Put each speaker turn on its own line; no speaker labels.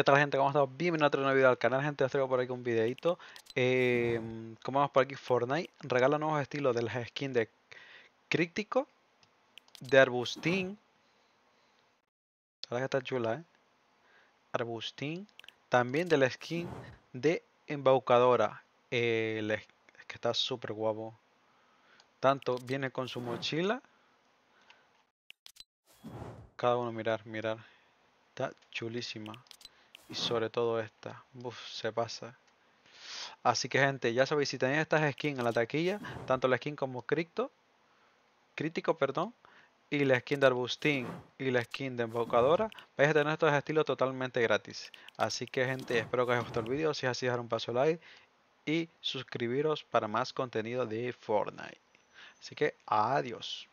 ¿Qué tal gente? ¿Cómo estamos? Bienvenidos a otro nuevo video al canal, gente. Os traigo por aquí un videito. Em, Como vamos por aquí? Fortnite regala nuevos estilos de las skins de Crítico, de Arbustín. la que está chula, ¿eh? Arbustín. También de la skin de Embaucadora. es que está súper guapo. Tanto viene con su mochila. Cada uno mirar, mirar. Está chulísima y sobre todo esta. se pasa. Así que gente, ya sabéis, si tenéis estas skins en la taquilla, tanto la skin como cripto, crítico, perdón, y la skin de Arbustín y la skin de Embocadora, vais a tener estos estilos totalmente gratis. Así que gente, espero que os haya gustado el vídeo, si es así dejar un paso like y suscribiros para más contenido de Fortnite. Así que adiós.